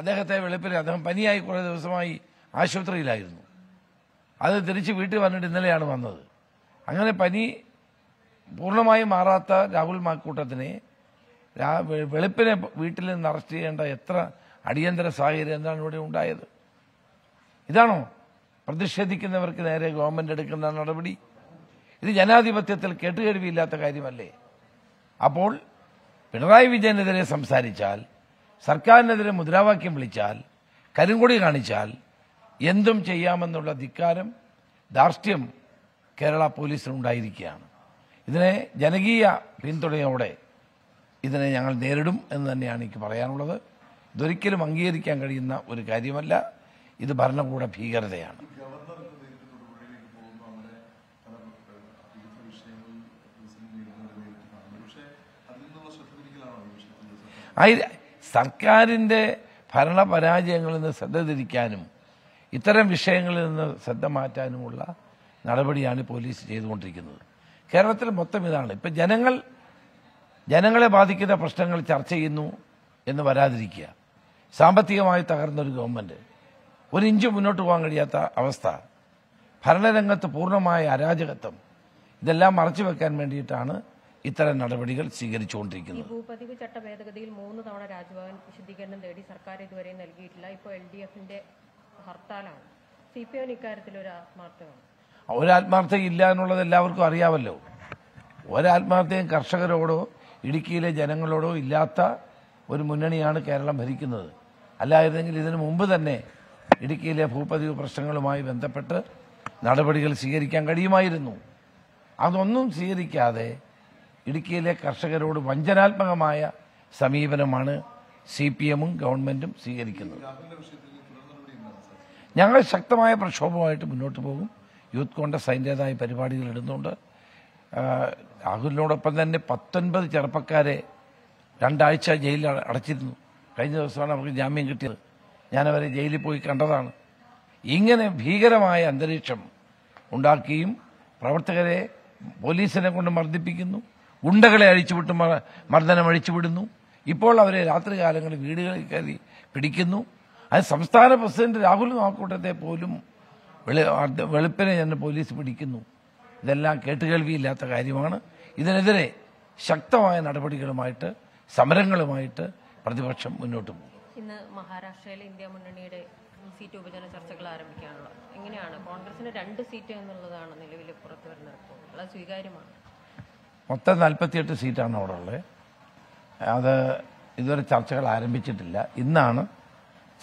അദ്ദേഹത്തെ വെളുപ്പിന് അദ്ദേഹം പനിയായി കുറേ ദിവസമായി ആശുപത്രിയിലായിരുന്നു അത് തിരിച്ച് വീട്ടിൽ വന്നിട്ട് ഇന്നലെയാണ് വന്നത് അങ്ങനെ പനി പൂർണ്ണമായി മാറാത്ത രാഹുൽ മാക്കൂട്ടത്തിനെ വെളുപ്പിനെ വീട്ടിൽ നിന്ന് അറസ്റ്റ് ചെയ്യേണ്ട എത്ര അടിയന്തര സാഹചര്യം എന്താണ് ഇവിടെ ഉണ്ടായത് ഇതാണോ പ്രതിഷേധിക്കുന്നവർക്ക് നേരെ ഗവൺമെന്റ് എടുക്കുന്ന നടപടി ഇത് ജനാധിപത്യത്തിൽ കെട്ടുകഴിവില്ലാത്ത കാര്യമല്ലേ അപ്പോൾ പിണറായി വിജയനെതിരെ സംസാരിച്ചാൽ സർക്കാരിനെതിരെ മുദ്രാവാക്യം വിളിച്ചാൽ കരിങ്കൊടി കാണിച്ചാൽ എന്തും ചെയ്യാമെന്നുള്ള ധിക്കാരം ധാർഷ്ട്യം കേരള പോലീസിനുണ്ടായിരിക്കുകയാണ് ഇതിനെ ജനകീയ പിന്തുണയോടെ ഇതിനെ ഞങ്ങൾ നേരിടും എന്ന് തന്നെയാണ് എനിക്ക് പറയാനുള്ളത് ഇതൊരിക്കലും അംഗീകരിക്കാൻ കഴിയുന്ന ഒരു കാര്യമല്ല ഇത് ഭരണകൂട ഭീകരതയാണ് ആയിരം സർക്കാരിൻ്റെ ഭരണപരാജയങ്ങളിൽ നിന്ന് ശ്രദ്ധ തിരിക്കാനും ഇത്തരം വിഷയങ്ങളിൽ നിന്ന് ശ്രദ്ധ മാറ്റാനുമുള്ള നടപടിയാണ് പോലീസ് ചെയ്തുകൊണ്ടിരിക്കുന്നത് കേരളത്തിൽ മൊത്തം ഇതാണ് ഇപ്പം ജനങ്ങൾ ജനങ്ങളെ ബാധിക്കുന്ന പ്രശ്നങ്ങൾ ചർച്ച ചെയ്യുന്നു എന്ന് വരാതിരിക്കുക സാമ്പത്തികമായി തകർന്നൊരു ഗവൺമെൻറ് ഒരു ഇഞ്ച് മുന്നോട്ട് പോകാൻ കഴിയാത്ത അവസ്ഥ ഭരണരംഗത്ത് പൂർണ്ണമായ അരാജകത്വം ഇതെല്ലാം മറച്ചു വെക്കാൻ വേണ്ടിയിട്ടാണ് ഇത്തരം നടപടികൾ സ്വീകരിച്ചുകൊണ്ടിരിക്കുന്നത് ഭൂപതിവ് ചട്ട ഭേദഗതിയിൽ മൂന്ന് തവണ രാജ്ഭവൻ വിശദീകരണം തേടി സർക്കാർ ഇതുവരെ നൽകിയിട്ടില്ല ഇപ്പോൾ എൽ ഡി എഫിന്റെ ഹർത്താലാണ് സി പി എം ഇക്കാര്യത്തിൽ ഒരു ആത്മാർത്ഥമാണ് ഇല്ല എന്നുള്ളത് എല്ലാവർക്കും അറിയാമല്ലോ ഒരാത്മാർത്ഥയും കർഷകരോടോ ഇടുക്കിയിലെ ജനങ്ങളോടോ ഇല്ലാത്ത ഒരു മുന്നണിയാണ് കേരളം ഭരിക്കുന്നത് അല്ലായിരുന്നെങ്കിൽ ഇതിനു മുമ്പ് തന്നെ ഇടുക്കിയിലെ ഭൂപതിവ് പ്രശ്നങ്ങളുമായി ബന്ധപ്പെട്ട് നടപടികൾ സ്വീകരിക്കാൻ കഴിയുമായിരുന്നു അതൊന്നും സ്വീകരിക്കാതെ ഇടുക്കിയിലെ കർഷകരോട് വഞ്ചനാത്മകമായ സമീപനമാണ് സി പി എമ്മും ഗവൺമെന്റും സ്വീകരിക്കുന്നത് ഞങ്ങൾ ശക്തമായ പ്രക്ഷോഭമായിട്ട് മുന്നോട്ട് പോകും യൂത്ത് കോൺഗ്രസ് അതിൻ്റെതായ പരിപാടികൾ ഇടുന്നുണ്ട് രാഹുലിനോടൊപ്പം തന്നെ പത്തൊൻപത് ചെറുപ്പക്കാരെ രണ്ടാഴ്ച ജയിലിൽ അടച്ചിരുന്നു കഴിഞ്ഞ ദിവസമാണ് അവർക്ക് ജാമ്യം കിട്ടിയത് ഞാനവരെ ജയിലിൽ പോയി കണ്ടതാണ് ഇങ്ങനെ ഭീകരമായ അന്തരീക്ഷം ഉണ്ടാക്കിയും പ്രവർത്തകരെ പോലീസിനെ കൊണ്ട് മർദ്ദിപ്പിക്കുന്നു ഗുണ്ടകളെ അഴിച്ചുവിട്ട് മർദ്ദനം അഴിച്ചുവിടുന്നു ഇപ്പോൾ അവരെ രാത്രികാലങ്ങളിൽ വീടുകളിൽ കയറി പിടിക്കുന്നു അത് സംസ്ഥാന പ്രസിഡന്റ് രാഹുൽ നാക്കൂട്ടത്തെ പോലും വെളുപ്പിനെ തന്നെ പോലീസ് പിടിക്കുന്നു ഇതെല്ലാം കേട്ടുകേൾവിയില്ലാത്ത കാര്യമാണ് ഇതിനെതിരെ ശക്തമായ നടപടികളുമായിട്ട് സമരങ്ങളുമായിട്ട് പ്രതിപക്ഷം മുന്നോട്ട് പോകും ഇന്ന് മഹാരാഷ്ട്രയിലെ ഇന്ത്യ മുന്നണിയുടെ സീറ്റ് ഉപജന ചർച്ചകൾ ആരംഭിക്കാനുള്ളത് എങ്ങനെയാണ് കോൺഗ്രസിന് രണ്ട് സീറ്റ് എന്നുള്ളതാണ് നിലവിൽ പുറത്തു വരുന്ന റിപ്പോർട്ടുകൾ സ്വീകാര്യമാണ് മൊത്തം നാൽപ്പത്തിയെട്ട് സീറ്റാണ് അവിടെ ഉള്ളത് അത് ഇതുവരെ ചർച്ചകൾ ആരംഭിച്ചിട്ടില്ല ഇന്നാണ്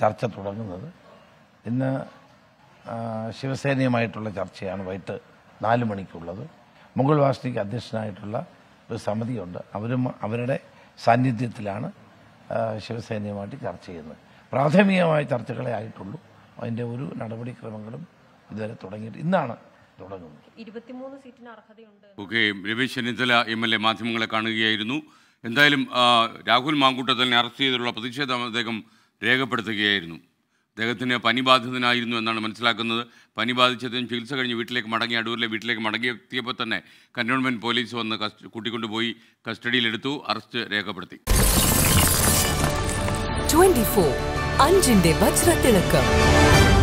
ചർച്ച തുടങ്ങുന്നത് ഇന്ന് ശിവസേനയുമായിട്ടുള്ള ചർച്ചയാണ് വൈകിട്ട് നാല് മണിക്കുള്ളത് മുഗൾ വാസ്നിക്ക് അധ്യക്ഷനായിട്ടുള്ള ഒരു സമിതിയുണ്ട് അവരും അവരുടെ സാന്നിധ്യത്തിലാണ് ശിവസേനയുമായിട്ട് ചർച്ച ചെയ്യുന്നത് പ്രാഥമികമായ ചർച്ചകളെ ആയിട്ടുള്ളൂ അതിൻ്റെ ഒരു നടപടിക്രമങ്ങളും ഇതുവരെ തുടങ്ങിയിട്ട് ഇന്നാണ് തുടങ്ങുന്നത് Ramesh Chennithala M L A മാധ്യമങ്ങളെ കാണുകയായിരുന്നു എന്തായാലും രാഹുൽ മാങ്കൂട്ടത്തലിനെ അറസ്റ്റ് ചെയ്തിട്ടുള്ള പ്രതിഷേധം അദ്ദേഹം രേഖപ്പെടുത്തുകയായിരുന്നു അദ്ദേഹത്തിന് പനി ബാധിതനായിരുന്നു എന്നാണ് മനസ്സിലാക്കുന്നത് പനി ബാധിച്ചതിന് ചികിത്സ കഴിഞ്ഞ് വീട്ടിലേക്ക് മടങ്ങി അടൂരിലെ വീട്ടിലേക്ക് മടങ്ങിയെത്തിയപ്പോൾ തന്നെ കന്റോൺമെൻറ്റ് പോലീസ് വന്ന് കസ്റ്റ കൂട്ടിക്കൊണ്ടുപോയി കസ്റ്റഡിയിലെടുത്തു അറസ്റ്റ് രേഖപ്പെടുത്തി അഞ്ചിന്റെ വജ്രത്തിളക്കം